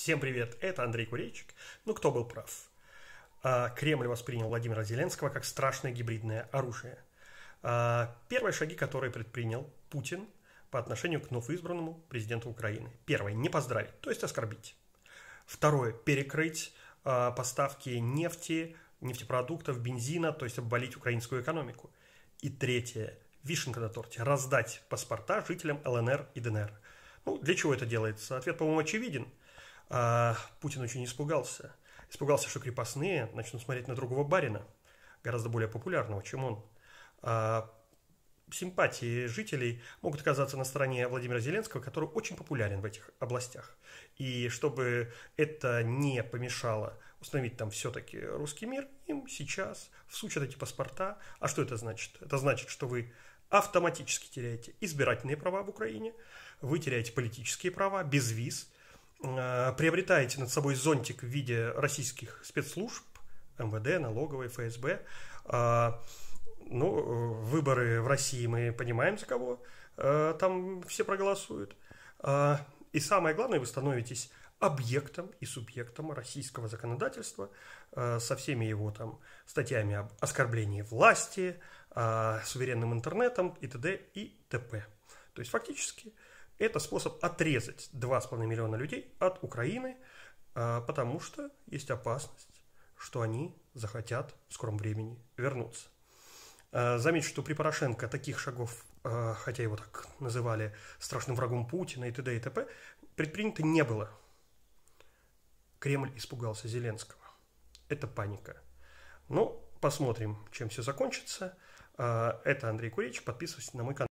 Всем привет, это Андрей Курейчик. Ну, кто был прав? А, Кремль воспринял Владимира Зеленского как страшное гибридное оружие. А, первые шаги, которые предпринял Путин по отношению к новоизбранному президенту Украины. Первое – не поздравить, то есть оскорбить. Второе – перекрыть а, поставки нефти, нефтепродуктов, бензина, то есть обвалить украинскую экономику. И третье – вишенка на торте – раздать паспорта жителям ЛНР и ДНР. Ну, для чего это делается? Ответ, по-моему, очевиден – а Путин очень испугался. Испугался, что крепостные начнут смотреть на другого барина, гораздо более популярного, чем он. А симпатии жителей могут оказаться на стороне Владимира Зеленского, который очень популярен в этих областях. И чтобы это не помешало установить там все-таки русский мир, им сейчас всучат эти паспорта. А что это значит? Это значит, что вы автоматически теряете избирательные права в Украине, вы теряете политические права без виз, Э, приобретаете над собой зонтик в виде российских спецслужб, МВД, налоговой, ФСБ. А, ну, э, выборы в России мы понимаем, за кого э, там все проголосуют. А, и самое главное, вы становитесь объектом и субъектом российского законодательства со всеми его там статьями об оскорблении власти, а, суверенным интернетом и т.д. и т.п. То есть фактически это способ отрезать 2,5 миллиона людей от Украины, а, потому что есть опасность, что они захотят в скором времени вернуться. А, Замечу, что при Порошенко таких шагов, а, хотя его так называли страшным врагом Путина и т.д. и т.п., предпринято не было. Кремль испугался Зеленского. Это паника. Но ну, посмотрим, чем все закончится. Это Андрей Курич. Подписывайтесь на мой канал.